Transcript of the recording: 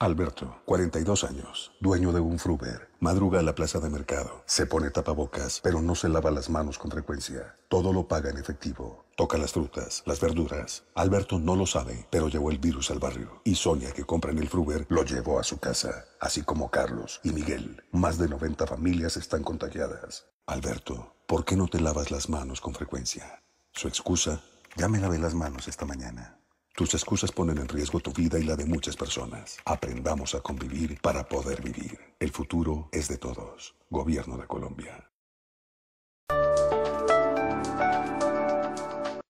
Alberto, 42 años, dueño de un Fruber, madruga a la plaza de mercado, se pone tapabocas, pero no se lava las manos con frecuencia. Todo lo paga en efectivo. Toca las frutas, las verduras. Alberto no lo sabe, pero llevó el virus al barrio. Y Sonia, que compra en el Fruber, lo llevó a su casa, así como Carlos y Miguel. Más de 90 familias están contagiadas. Alberto, ¿por qué no te lavas las manos con frecuencia? Su excusa, ya me lavé las manos esta mañana. Tus excusas ponen en riesgo tu vida y la de muchas personas. Aprendamos a convivir para poder vivir. El futuro es de todos. Gobierno de Colombia.